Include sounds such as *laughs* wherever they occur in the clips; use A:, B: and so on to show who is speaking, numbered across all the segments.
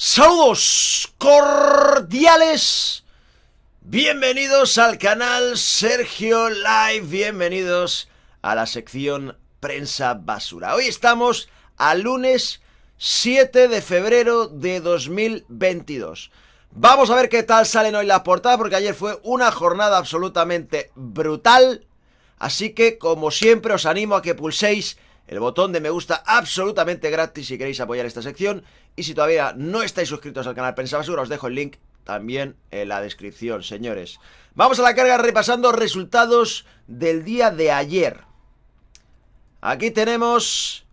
A: Saludos cordiales. Bienvenidos al canal Sergio Live. Bienvenidos a la sección Prensa Basura. Hoy estamos a lunes 7 de febrero de 2022. Vamos a ver qué tal salen hoy las portadas porque ayer fue una jornada absolutamente brutal. Así que como siempre os animo a que pulséis el botón de me gusta absolutamente gratis si queréis apoyar esta sección. Y si todavía no estáis suscritos al canal Pensabasura, os dejo el link también en la descripción, señores. Vamos a la carga repasando resultados del día de ayer. Aquí tenemos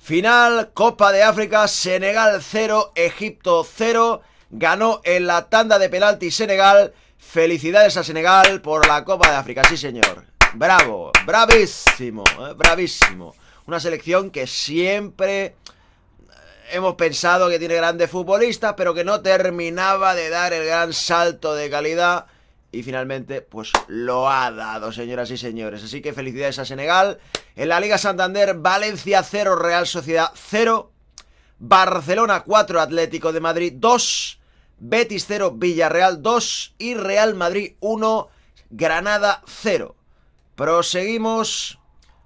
A: final Copa de África, Senegal 0, Egipto 0. Ganó en la tanda de penalti Senegal. Felicidades a Senegal por la Copa de África, sí señor. Bravo, bravísimo, eh, bravísimo. Una selección que siempre eh, hemos pensado que tiene grandes futbolistas, pero que no terminaba de dar el gran salto de calidad. Y finalmente, pues lo ha dado, señoras y señores. Así que felicidades a Senegal. En la Liga Santander, Valencia 0, Real Sociedad 0. Barcelona 4, Atlético de Madrid 2. Betis 0, Villarreal 2. Y Real Madrid 1, Granada 0. Proseguimos.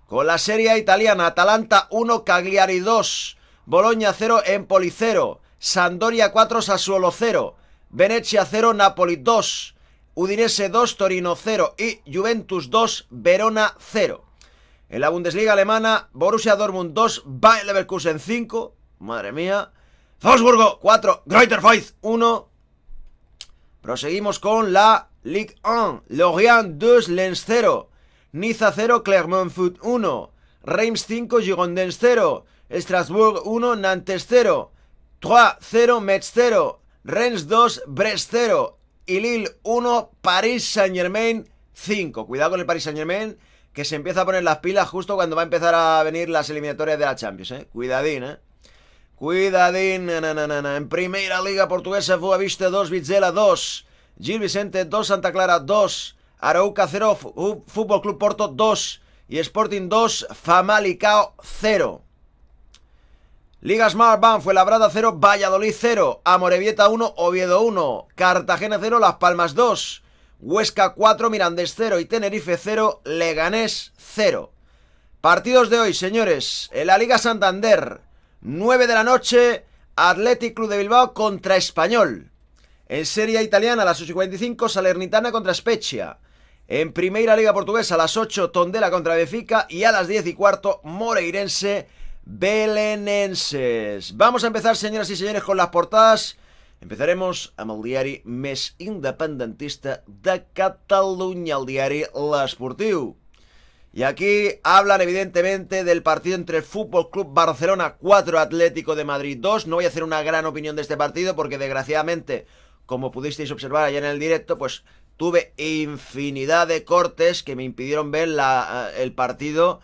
A: Con la Serie italiana, Atalanta 1, Cagliari 2, Boloña 0, Empoli 0, Sandoria 4, Sassuolo 0, Venecia 0, Napoli 2, Udinese 2, Torino 0 y Juventus 2, Verona 0. En la Bundesliga alemana, Borussia Dortmund 2, Bayer Leverkusen 5, madre mía, Wolfsburgo 4, Greuther 1. Proseguimos con la Ligue 1, Lorient 2, Lens 0, Niza 0, Clermont Foot 1, Reims 5, Girondins 0, Strasbourg 1, Nantes 0, Troyes 0, Metz 0, Rennes 2, Brest 0 y Lille 1, Paris Saint Germain 5. Cuidado con el Paris Saint Germain que se empieza a poner las pilas justo cuando va a empezar a venir las eliminatorias de la Champions, ¿eh? Cuidadín, ¿eh? Cuidadín, En primera liga portuguesa fue Viste 2, Vizela 2, Gil Vicente 2, Santa Clara 2, Arauca 0, Fútbol Club Porto 2 y Sporting 2, Famalicao 0. Liga Smart Bank fue Labrada 0, Valladolid 0, Amorebieta 1, Oviedo 1, Cartagena 0, Las Palmas 2, Huesca 4, Mirandés 0 y Tenerife 0, Leganés 0. Partidos de hoy, señores, en la Liga Santander, 9 de la noche, Athletic Club de Bilbao contra Español. En Serie Italiana, a las 45, Salernitana contra Spezia. En Primera Liga Portuguesa a las 8 Tondela contra Benfica y a las 10 y cuarto Moreirense Belenenses. Vamos a empezar, señoras y señores, con las portadas. Empezaremos a el Mes independentista de Cataluña, el diari L'Esportiu. Y aquí hablan evidentemente del partido entre el Fútbol Club Barcelona 4 Atlético de Madrid 2. No voy a hacer una gran opinión de este partido porque desgraciadamente, como pudisteis observar allá en el directo, pues tuve infinidad de cortes que me impidieron ver eh, el partido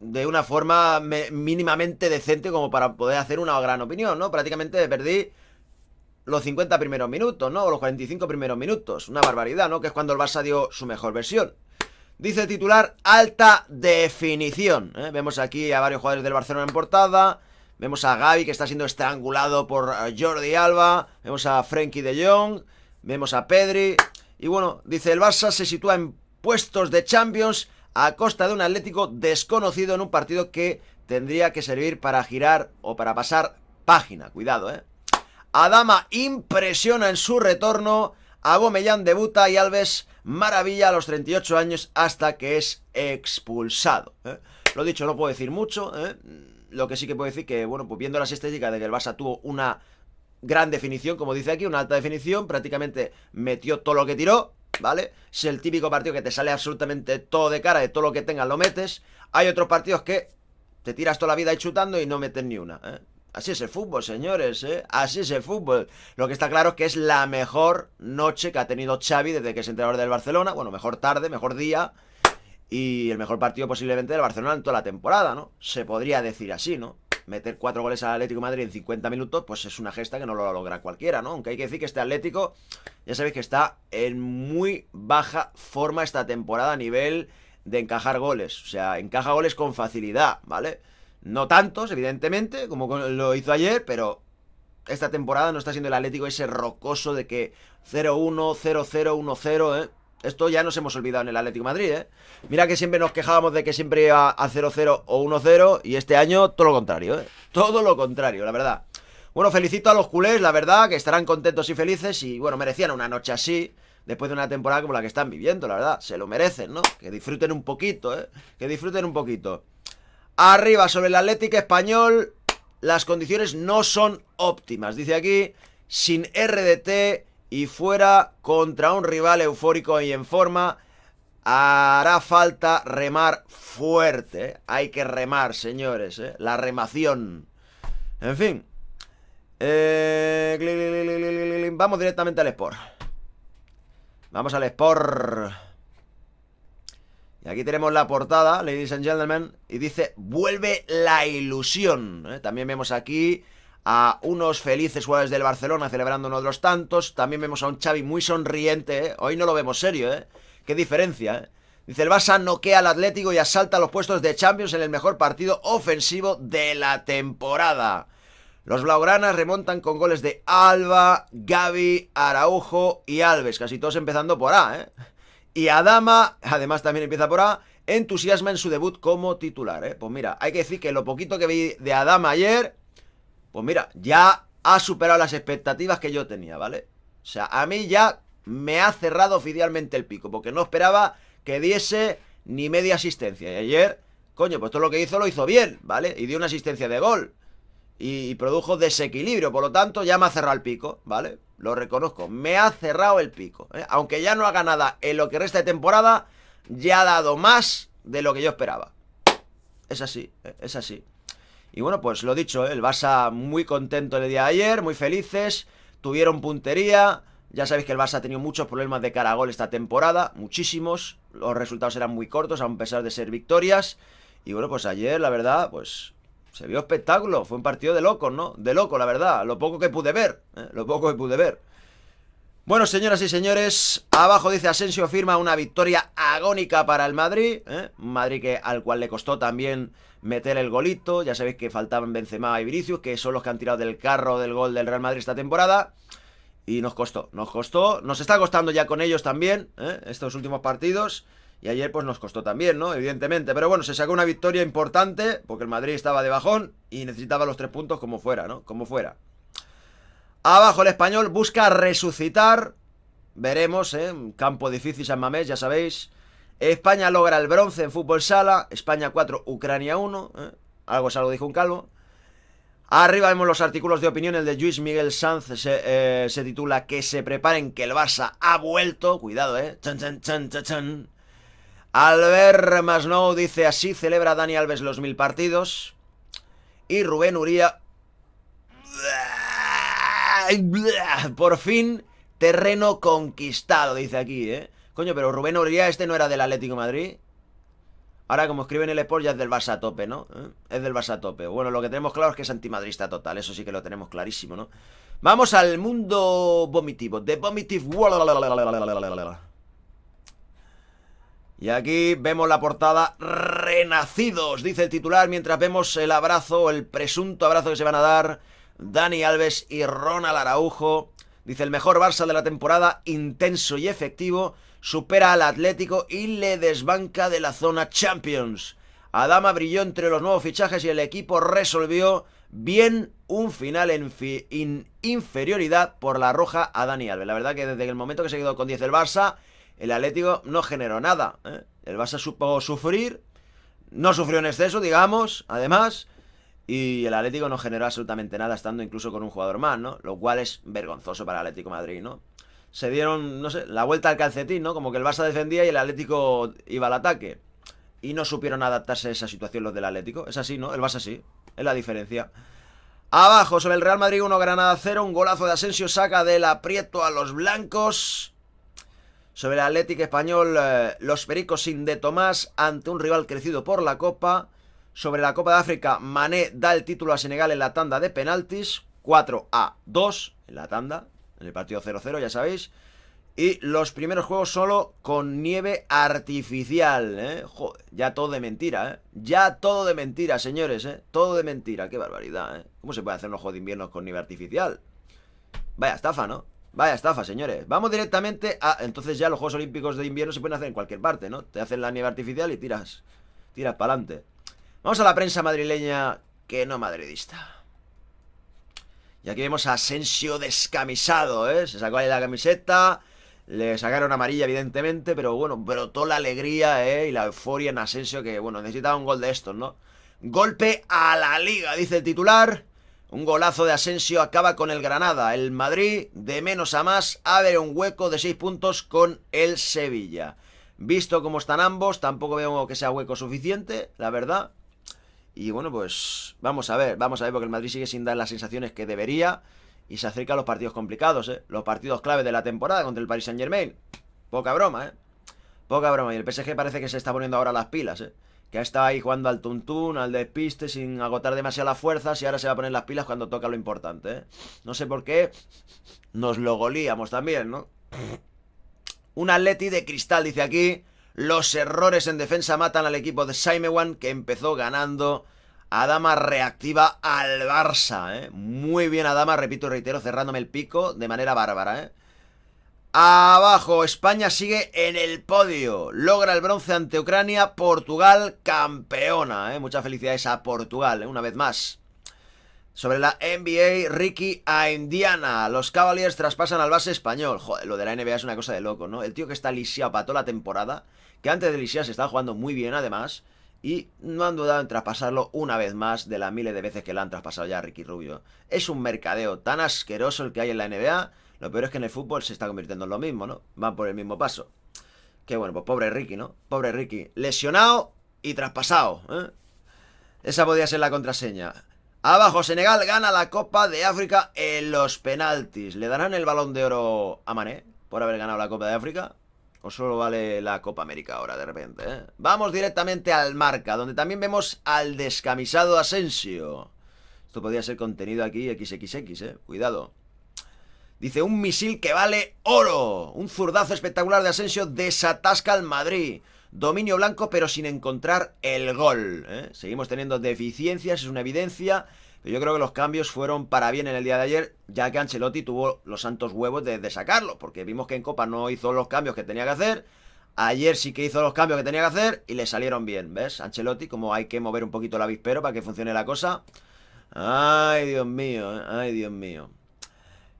A: de una forma mínimamente decente como para poder hacer una gran opinión, ¿no? Prácticamente perdí los 50 primeros minutos, ¿no? O los 45 primeros minutos. Una barbaridad, ¿no? Que es cuando el Barça dio su mejor versión. Dice el titular, alta definición. ¿eh? Vemos aquí a varios jugadores del Barcelona en portada. Vemos a Gaby que está siendo estrangulado por eh, Jordi Alba. Vemos a frankie de Jong. Vemos a Pedri. Y bueno, dice el Barça se sitúa en puestos de Champions a costa de un Atlético desconocido en un partido que tendría que servir para girar o para pasar página. Cuidado, ¿eh? Adama impresiona en su retorno. Agomellán debuta y Alves maravilla a los 38 años hasta que es expulsado. ¿eh? Lo dicho, no puedo decir mucho. ¿eh? Lo que sí que puedo decir que, bueno, pues viendo las estéticas de que el Barça tuvo una gran definición, como dice aquí, una alta definición, prácticamente metió todo lo que tiró, ¿vale? Es el típico partido que te sale absolutamente todo de cara, de todo lo que tengas lo metes. Hay otros partidos que te tiras toda la vida y chutando y no metes ni una, ¿eh? Así es el fútbol, señores, ¿eh? Así es el fútbol. Lo que está claro es que es la mejor noche que ha tenido Xavi desde que es entrenador del Barcelona. Bueno, mejor tarde, mejor día. Y el mejor partido posiblemente del Barcelona en toda la temporada, ¿no? Se podría decir así, ¿no? meter cuatro goles al Atlético Madrid en 50 minutos, pues es una gesta que no lo logra cualquiera, ¿no? Aunque hay que decir que este Atlético, ya sabéis que está en muy baja forma esta temporada a nivel de encajar goles. O sea, encaja goles con facilidad, ¿vale? No tantos, evidentemente, como lo hizo ayer, pero esta temporada no está siendo el Atlético ese rocoso de que 0-1, 0-0, 1-0, ¿eh? Esto ya nos hemos olvidado en el Atlético Madrid, ¿eh? Mira que siempre nos quejábamos de que siempre iba a 0-0 o 1-0 y este año todo lo contrario, ¿eh? Todo lo contrario, la verdad. Bueno, felicito a los culés, la verdad, que estarán contentos y felices y, bueno, merecían una noche así después de una temporada como la que están viviendo, la verdad. Se lo merecen, ¿no? Que disfruten un poquito, ¿eh? Que disfruten un poquito. Arriba, sobre el Atlético Español, las condiciones no son óptimas. Dice aquí, sin RDT y fuera contra un rival eufórico y en forma, hará falta remar fuerte. Hay que remar, señores. Eh, la remación. En fin. Eh, vamos directamente al Sport. Vamos al Sport. Y aquí tenemos la portada, ladies and gentlemen. Y dice, vuelve la ilusión. Eh. También vemos aquí a unos felices jugadores del Barcelona celebrando uno de los tantos. También vemos a un Xavi muy sonriente, ¿eh? hoy no lo vemos serio, ¿eh? Qué diferencia, ¿eh? Dice, el Barça noquea al Atlético y asalta los puestos de Champions en el mejor partido ofensivo de la temporada. Los blaugranas remontan con goles de Alba, Gaby, Araujo y Alves, casi todos empezando por A, ¿eh? Y Adama, además también empieza por A, entusiasma en su debut como titular, ¿eh? Pues mira, hay que decir que lo poquito que vi de Adama ayer, pues mira, ya ha superado las expectativas que yo tenía, ¿vale? O sea, a mí ya me ha cerrado oficialmente el pico, porque no esperaba que diese ni media asistencia. Y ayer, coño, pues todo lo que hizo lo hizo bien, ¿vale? Y dio una asistencia de gol. Y, produjo desequilibrio, por lo tanto ya me ha cerrado el pico, ¿vale? Lo reconozco, me ha cerrado el pico. ¿eh? Aunque ya no haga nada en lo que resta de temporada, ya ha dado más de lo que yo esperaba. Es así, ¿eh? es así. Y bueno, pues lo dicho, ¿eh? el Barça muy contento el día de ayer, muy felices, tuvieron puntería. Ya sabéis que el Barça ha tenido muchos problemas de cara gol esta temporada, muchísimos. Los resultados eran muy cortos, a pesar de ser victorias. Y bueno, pues ayer, la verdad, pues se vio espectáculo. Fue un partido de locos, ¿no? De loco, la verdad. Lo poco que pude ver, ¿eh? lo poco que pude ver. Bueno, señoras y señores, abajo dice Asensio firma una victoria agónica para el Madrid, ¿eh? Madrid que, al cual le costó también meter el golito, ya sabéis que faltaban Benzema y Vinicius, que son los que han tirado del carro del gol del Real Madrid esta temporada, y nos costó, nos costó, nos está costando ya con ellos también, ¿eh? estos últimos partidos, y ayer pues nos costó también, ¿no? Evidentemente, pero bueno, se sacó una victoria importante, porque el Madrid estaba de bajón y necesitaba los tres puntos como fuera, ¿no? Como fuera. Abajo el español busca resucitar. Veremos, ¿eh? Campo difícil San Mamés, ya sabéis. España logra el bronce en fútbol sala. España 4, Ucrania 1. ¿eh? Algo es algo, dijo un calvo. Arriba vemos los artículos de opinión. El de Luis Miguel Sanz eh, se, titula Que se preparen, que el Barça ha vuelto. Cuidado, eh. chan, chan, chan. Albert Masnou dice así: celebra Dani Alves los mil partidos. Y Rubén Uría por fin, terreno conquistado, dice aquí, ¿eh? Coño, pero Rubén Uría, este no era del Atlético de Madrid. Ahora, como escriben el Sport, ya es del Barça a tope, ¿no? ¿Eh? Es del Barça a tope. Bueno, lo que tenemos claro es que es antimadrista total. Eso sí que lo tenemos clarísimo, ¿no? Vamos al mundo vomitivo. The Vomitive World. Y aquí vemos la portada Renacidos, dice el titular, mientras vemos el abrazo, el presunto abrazo que se van a dar Dani Alves y Ronald Araujo. Dice el mejor Barça de la temporada, intenso y efectivo, supera al Atlético y le desbanca de la zona Champions. Adama brilló entre los nuevos fichajes y el equipo resolvió bien un final en inferioridad por la roja a Dani Alves. La verdad que desde el momento que se quedó con 10 el Barça, el Atlético no generó nada. ¿eh? El Barça supo sufrir, no sufrió en exceso, digamos, además, y el Atlético no generó absolutamente nada estando incluso con un jugador más, ¿no? Lo cual es vergonzoso para el Atlético Madrid, ¿no? Se dieron, no sé, la vuelta al calcetín, ¿no? Como que el Barça defendía y el Atlético iba al ataque. Y no supieron adaptarse a esa situación los del Atlético. Es así, ¿no? El Barça sí. Es la diferencia. Abajo, sobre el Real Madrid 1, Granada 0. Un golazo de Asensio saca del aprieto a los blancos. Sobre el Atlético Español, eh, los Pericos sin de Tomás ante un rival crecido por la Copa. Sobre la Copa de África, Mané da el título a Senegal en la tanda de penaltis, 4 a 2 en la tanda, en el partido 0-0, ya sabéis. Y los primeros juegos solo con nieve artificial, ¿eh? ya todo de mentira, ¿eh? Ya todo de mentira, señores, ¿eh? Todo de mentira, qué barbaridad, ¿eh? ¿Cómo se puede hacer un juegos de invierno con nieve artificial? Vaya estafa, ¿no? Vaya estafa, señores. Vamos directamente a... Entonces ya los Juegos Olímpicos de invierno se pueden hacer en cualquier parte, ¿no? Te hacen la nieve artificial y tiras... Tiras para adelante. Vamos a la prensa madrileña que no madridista. Y aquí vemos a Asensio descamisado, ¿eh? Se sacó ahí la camiseta, le sacaron amarilla evidentemente, pero bueno, brotó la alegría, ¿eh? Y la euforia en Asensio que, bueno, necesitaba un gol de estos, ¿no? Golpe a la liga, dice el titular. Un golazo de Asensio acaba con el Granada. El Madrid, de menos a más, abre un hueco de 6 puntos con el Sevilla. Visto cómo están ambos, tampoco veo que sea hueco suficiente, la verdad. Y bueno, pues vamos a ver, vamos a ver, porque el Madrid sigue sin dar las sensaciones que debería y se acerca a los partidos complicados, ¿eh? Los partidos clave de la temporada contra el Paris Saint Germain. Poca broma, ¿eh? Poca broma. Y el PSG parece que se está poniendo ahora las pilas, ¿eh? Que ha estado ahí jugando al tuntún, al despiste, sin agotar demasiado las fuerzas y ahora se va a poner las pilas cuando toca lo importante, ¿eh? No sé por qué nos lo golíamos también, ¿no? Un atleti de cristal, dice aquí. Los errores en defensa matan al equipo de Saimewan, que empezó ganando. Adama reactiva al Barça, ¿eh? Muy bien Adama, repito, reitero, cerrándome el pico de manera bárbara, ¿eh? Abajo, España sigue en el podio. Logra el bronce ante Ucrania, Portugal campeona, ¿eh? Muchas felicidades a Portugal, una vez más. Sobre la NBA, Ricky a Indiana. Los Cavaliers traspasan al base español. Joder, lo de la NBA es una cosa de loco, ¿no? El tío que está lisiado para toda la temporada, que antes de lisiar se estaba jugando muy bien además, y no han dudado en traspasarlo una vez más de las miles de veces que la han traspasado ya a Ricky Rubio. Es un mercadeo tan asqueroso el que hay en la NBA. Lo peor es que en el fútbol se está convirtiendo en lo mismo, ¿no? Van por el mismo paso. Que bueno, pues pobre Ricky, ¿no? Pobre Ricky. Lesionado y traspasado, ¿eh? Esa podía ser la contraseña. Abajo, Senegal gana la Copa de África en los penaltis. ¿Le darán el balón de oro a Mané por haber ganado la Copa de África? ¿O solo vale la Copa América ahora de repente? Eh? Vamos directamente al marca, donde también vemos al descamisado Asensio. Esto podría ser contenido aquí XXX, eh. Cuidado. Dice, un misil que vale oro. Un zurdazo espectacular de Asensio desatasca al Madrid. Dominio blanco, pero sin encontrar el gol. ¿eh? Seguimos teniendo deficiencias, es una evidencia. Pero yo creo que los cambios fueron para bien en el día de ayer, ya que Ancelotti tuvo los santos huevos de, de sacarlo, porque vimos que en Copa no hizo los cambios que tenía que hacer. Ayer sí que hizo los cambios que tenía que hacer y le salieron bien, ¿ves? Ancelotti, como hay que mover un poquito el avispero para que funcione la cosa. Ay, Dios mío, ¿eh? ay, Dios mío.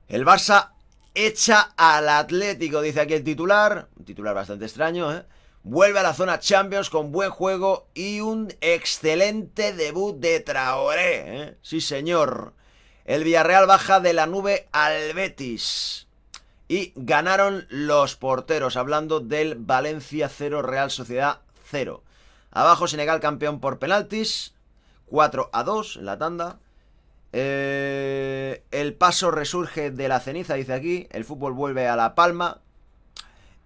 A: El Barça echa al Atlético, dice aquí el titular. Un titular bastante extraño, ¿eh? vuelve a la zona Champions con buen juego y un excelente debut de Traoré. ¿eh? Sí, señor. El Villarreal baja de la nube al Betis. Y ganaron los porteros, hablando del Valencia 0, Real Sociedad 0. Abajo Senegal campeón por penaltis, 4 a 2 en la tanda. Eh, el paso resurge de la ceniza, dice aquí. El fútbol vuelve a La Palma.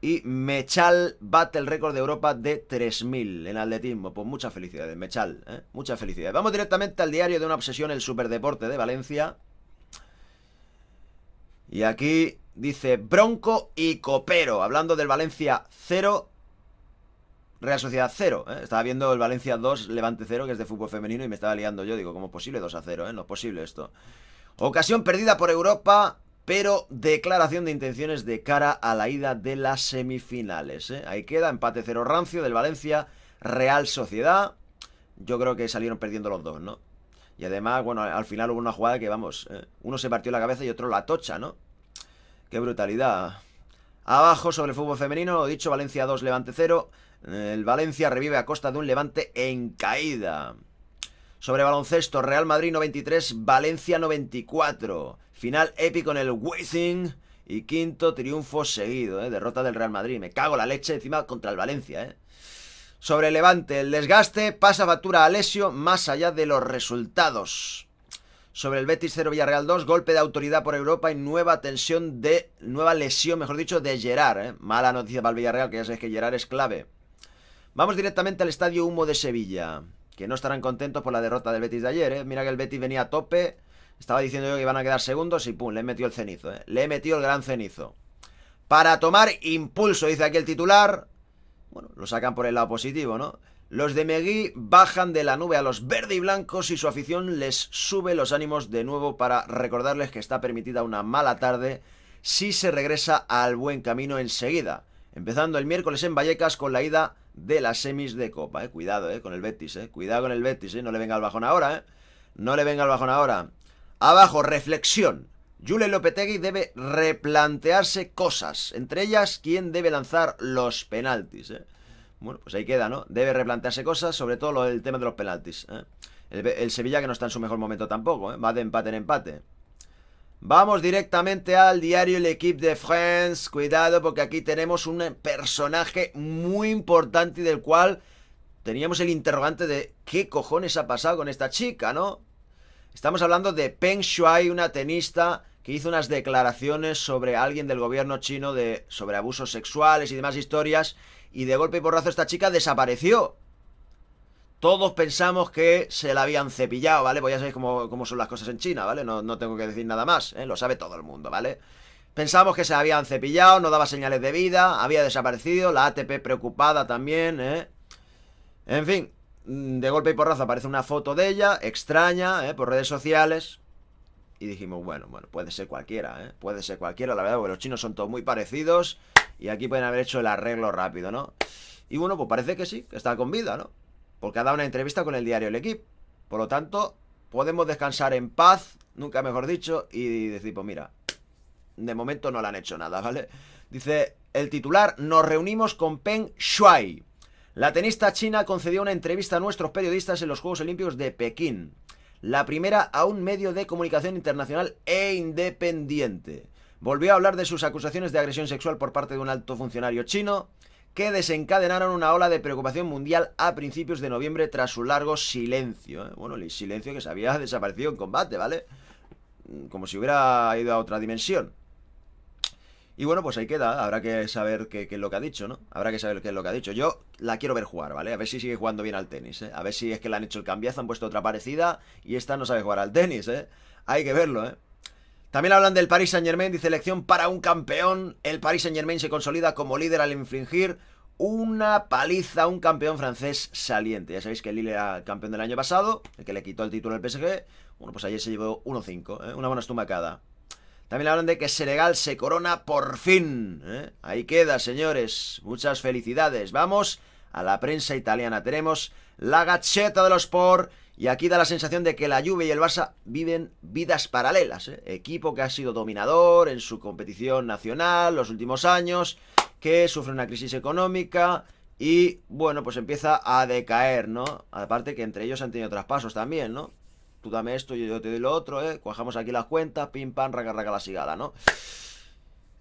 A: Y Mechal bate el récord de Europa de 3000 en atletismo. Pues muchas felicidades, Mechal. ¿eh? Muchas felicidades. Vamos directamente al diario de una obsesión, el superdeporte de Valencia. Y aquí dice Bronco y Copero. Hablando del Valencia 0, Real Sociedad 0. ¿eh? Estaba viendo el Valencia 2, Levante 0, que es de fútbol femenino, y me estaba liando yo. Digo, ¿cómo es posible 2 a 0? ¿eh? No es posible esto. Ocasión perdida por Europa pero declaración de intenciones de cara a la ida de las semifinales. ¿eh? Ahí queda, empate cero rancio del Valencia, Real Sociedad. Yo creo que salieron perdiendo los dos, ¿no? Y además, bueno, al final hubo una jugada que, vamos, ¿eh? uno se partió la cabeza y otro la tocha, ¿no? Qué brutalidad. Abajo sobre el fútbol femenino, lo dicho, Valencia 2, Levante 0. El Valencia revive a costa de un Levante en caída. Sobre baloncesto, Real Madrid 93, Valencia 94. Final épico en el Wizzing. Y quinto triunfo seguido, ¿eh? derrota del Real Madrid. Me cago la leche encima contra el Valencia. ¿eh? Sobre Levante, el desgaste pasa factura a Alesio más allá de los resultados. Sobre el Betis 0 Villarreal 2, golpe de autoridad por Europa y nueva tensión de. nueva lesión, mejor dicho, de Gerard. ¿eh? Mala noticia para el Villarreal, que ya sabéis que Gerard es clave. Vamos directamente al Estadio Humo de Sevilla, que no estarán contentos por la derrota del Betis de ayer. ¿eh? Mira que el Betis venía a tope estaba diciendo yo que iban a quedar segundos y pum, le he metido el cenizo, ¿eh? Le he metido el gran cenizo. Para tomar impulso, dice aquí el titular. Bueno, lo sacan por el lado positivo, ¿no? Los de Megui bajan de la nube a los verde y blancos y su afición les sube los ánimos de nuevo para recordarles que está permitida una mala tarde si se regresa al buen camino enseguida. Empezando el miércoles en Vallecas con la ida de las semis de Copa. ¿eh? Cuidado, ¿eh? Con el Betis, ¿eh? Cuidado con el Betis, ¿eh? No le venga el bajón ahora, ¿eh? No le venga el bajón ahora. Abajo, reflexión. Julen Lopetegui debe replantearse cosas, entre ellas quién debe lanzar los penaltis. Eh? Bueno, pues ahí queda, ¿no? Debe replantearse cosas, sobre todo el tema de los penaltis. ¿eh? El, Sevilla que no está en su mejor momento tampoco, ¿eh? va de empate en empate. Vamos directamente al diario El equipo de France. Cuidado porque aquí tenemos un personaje muy importante y del cual teníamos el interrogante de qué cojones ha pasado con esta chica, ¿no? Estamos hablando de Peng Shuai, una tenista que hizo unas declaraciones sobre alguien del gobierno chino de, sobre abusos sexuales y demás historias, y de golpe y porrazo esta chica desapareció. Todos pensamos que se la habían cepillado, ¿vale? Pues ya sabéis cómo, son las cosas en China, ¿vale? No, no tengo que decir nada más, ¿eh? lo sabe todo el mundo, ¿vale? Pensamos que se la habían cepillado, no daba señales de vida, había desaparecido, la ATP preocupada también, ¿eh? En fin, de golpe y porrazo aparece una foto de ella, extraña, ¿eh? por redes sociales. Y dijimos, bueno, bueno, puede ser cualquiera, ¿eh? puede ser cualquiera, la verdad, porque los chinos son todos muy parecidos y aquí pueden haber hecho el arreglo rápido, ¿no? Y bueno, pues parece que sí, que está con vida, ¿no? Porque ha dado una entrevista con el diario El Equipo. Por lo tanto, podemos descansar en paz, nunca mejor dicho, y decir, pues mira, de momento no le han hecho nada, ¿vale? Dice, el titular, nos reunimos con Peng Shuai, la tenista china concedió una entrevista a nuestros periodistas en los Juegos Olímpicos de Pekín. La primera a un medio de comunicación internacional e independiente. Volvió a hablar de sus acusaciones de agresión sexual por parte de un alto funcionario chino que desencadenaron una ola de preocupación mundial a principios de noviembre tras su largo silencio. ¿eh? Bueno, el silencio que se había *laughs* desaparecido en combate, ¿vale? Como si hubiera ido a otra dimensión. Y bueno, pues ahí queda, habrá que saber qué, es lo que ha dicho, ¿no? Habrá que saber qué es lo que ha dicho. Yo la quiero ver jugar, ¿vale? A ver si sigue jugando bien al tenis, ¿eh? A ver si es que le han hecho el cambiazo, han puesto otra parecida y esta no sabe jugar al tenis, ¿eh? Hay que verlo, ¿eh? También hablan del Paris Saint-Germain, dice elección para un campeón. El Paris Saint-Germain se consolida como líder al infringir una paliza a un campeón francés saliente. Ya sabéis que Lille era campeón del año pasado, el que le quitó el título al PSG. Bueno, pues ayer se llevó 1-5, ¿eh? una buena cada. También hablan de que Senegal se corona por fin. ¿eh? Ahí queda, señores. Muchas felicidades. Vamos a la prensa italiana. Tenemos la gacheta de los por. Y aquí da la sensación de que la Juve y el Barça viven vidas paralelas. ¿eh? Equipo que ha sido dominador en su competición nacional los últimos años, que sufre una crisis económica y, bueno, pues empieza a decaer, ¿no? Aparte que entre ellos han tenido traspasos también, ¿no? tú dame esto, y yo te doy lo otro, ¿eh? Cuajamos aquí las cuentas, pim, pam, raca, raca la sigada, ¿no?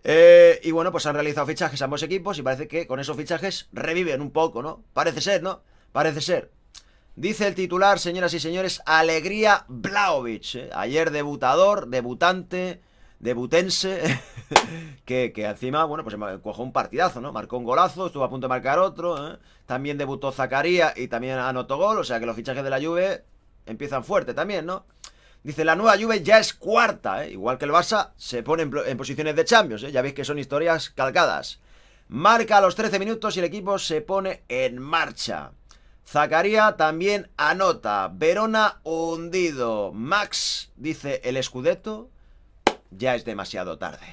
A: Eh, y bueno, pues han realizado fichajes ambos equipos y parece que con esos fichajes reviven un poco, ¿no? Parece ser, ¿no? Parece ser. Dice el titular, señoras y señores, Alegría Blaovic. ¿eh? Ayer debutador, debutante, debutense, *laughs* que, encima, bueno, pues cojó un partidazo, ¿no? Marcó un golazo, estuvo a punto de marcar otro. ¿eh? También debutó Zacaría y también anotó gol. O sea que los fichajes de la Juve empiezan fuerte también, ¿no? Dice, la nueva Juve ya es cuarta, ¿eh? igual que el Barça, se pone en, posiciones de Champions, ¿eh? ya veis que son historias calcadas. Marca a los 13 minutos y el equipo se pone en marcha. Zacaría también anota. Verona hundido. Max dice, el escudeto ya es demasiado tarde.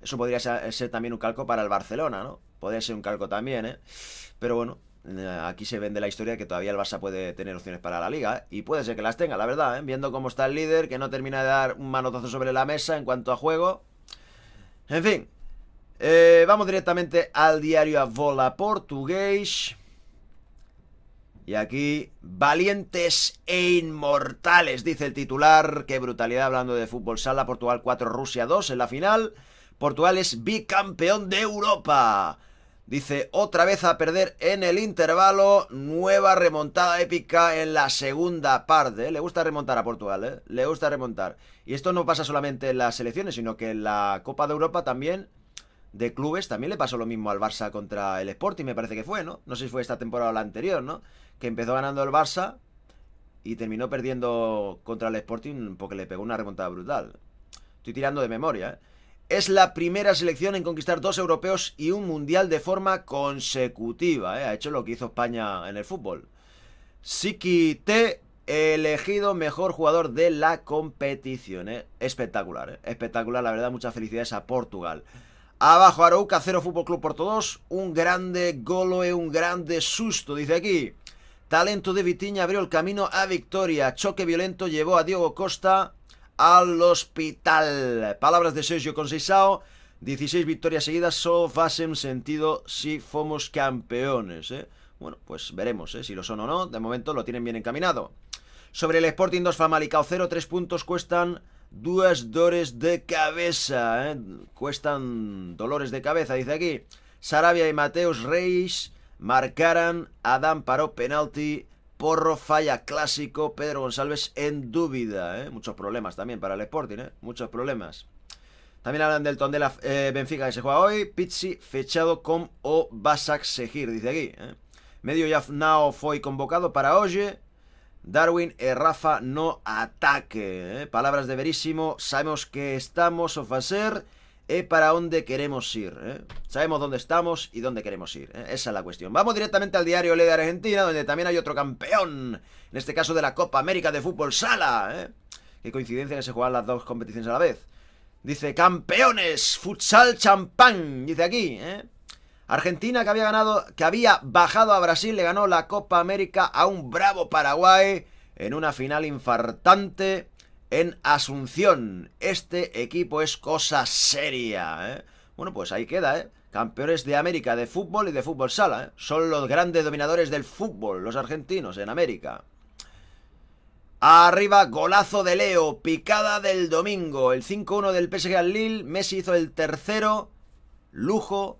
A: Eso podría ser también un calco para el Barcelona, ¿no? Podría ser un calco también, ¿eh? Pero bueno, eh, aquí se vende la historia que todavía el Barça puede tener opciones para la liga. Y puede ser que las tenga, la verdad, ¿eh? viendo cómo está el líder, que no termina de dar un manotazo sobre la mesa en cuanto a juego. En fin, eh, vamos directamente al diario a bola Portugués. Y aquí, valientes e inmortales, dice el titular. Qué brutalidad hablando de fútbol sala. Portugal 4, Rusia 2 en la final. Portugal es bicampeón de Europa. Dice, otra vez a perder en el intervalo, nueva remontada épica en la segunda parte. ¿eh? Le gusta remontar a Portugal, ¿eh? le gusta remontar. Y esto no pasa solamente en las selecciones, sino que en la Copa de Europa también, de clubes, también le pasó lo mismo al Barça contra el Sporting, me parece que fue, ¿no? No sé si fue esta temporada o la anterior, ¿no? Que empezó ganando el Barça y terminó perdiendo contra el Sporting porque le pegó una remontada brutal. Estoy tirando de memoria, ¿eh? Es la primera selección en conquistar dos europeos y un mundial de forma consecutiva. ¿eh? Ha hecho lo que hizo España en el fútbol. Siki T, elegido mejor jugador de la competición. ¿eh? Espectacular, ¿eh? espectacular, la verdad. Muchas felicidades a Portugal. Abajo Arauca, cero Fútbol Club por todos. Un grande goloe, un grande susto, dice aquí. Talento de Vitiña abrió el camino a victoria. Choque violento llevó a Diego Costa al hospital. Palabras de Sergio Conceição. 16 victorias seguidas, Solo en sentido si fomos campeones. Eh. Bueno, pues veremos eh, si lo son o no. De momento lo tienen bien encaminado. Sobre el Sporting 2 Famalicao 0, 3 puntos cuestan dos dores de cabeza. Eh. Cuestan dolores de cabeza, dice aquí. Sarabia y Mateos Reis marcaran. Adán paró penalti Porro falla clásico, Pedro González en dúvida. ¿eh? Muchos problemas también para el Sporting, ¿eh? muchos problemas. También hablan del Tondela eh, Benfica que se juega hoy. Pizzi fechado con o Basak Segir, dice aquí. Medio Yafnao fue convocado para hoy. Darwin e Rafa no ataque. Palabras de Verísimo. Sabemos que estamos, o a ser es eh, para dónde queremos ir. Eh. Sabemos dónde estamos y dónde queremos ir. Eh. Esa es la cuestión. Vamos directamente al diario Le de Argentina, donde también hay otro campeón. En este caso de la Copa América de Fútbol Sala. Qué coincidencia que se juegan las dos competiciones a la vez. Dice, campeones, futsal champán. Dice aquí, Argentina que había ganado, que había bajado a Brasil, le ganó la Copa América a un bravo Paraguay en una final infartante en Asunción. Este equipo es cosa seria, ¿eh? Bueno, pues ahí queda, ¿eh? Campeones de América de fútbol y de fútbol sala. ¿eh? Son los grandes dominadores del fútbol, los argentinos en América. Arriba, golazo de Leo, picada del domingo. El 5-1 del PSG al Lille, Messi hizo el tercero, lujo,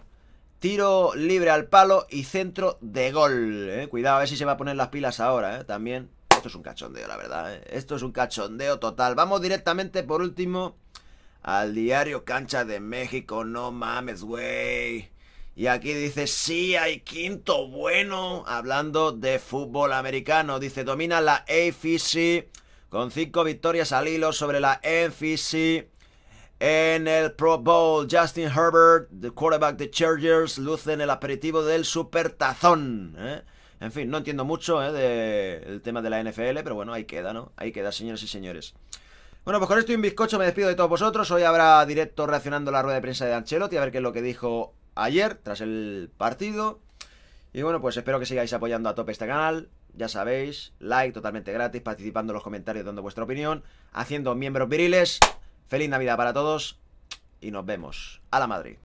A: tiro libre al palo y centro de gol. ¿eh? Cuidado, a ver si se va a poner las pilas ahora, ¿eh? también. Esto es un cachondeo, la verdad. ¿eh? Esto es un cachondeo total. Vamos directamente, por último, al diario Cancha de México. No mames, güey. Y aquí dice, sí, hay quinto bueno. Hablando de fútbol americano. Dice, domina la AFC con cinco victorias al hilo sobre la NFC. En el Pro Bowl, Justin Herbert, the quarterback de Chargers, luce en el aperitivo del Supertazón. ¿eh? En fin, no entiendo mucho eh, del tema de la NFL, pero bueno, ahí queda, ¿no? Ahí queda, señores y señores. Bueno, pues con esto y un bizcocho me despido de todos vosotros. Hoy habrá directo reaccionando a la rueda de prensa de Ancelotti, a ver qué es lo que dijo ayer tras el partido. Y bueno, pues espero que sigáis apoyando a tope este canal. Ya sabéis, like totalmente gratis, participando en los comentarios, dando vuestra opinión, haciendo miembros viriles. Feliz Navidad para todos y nos vemos. A la Madrid.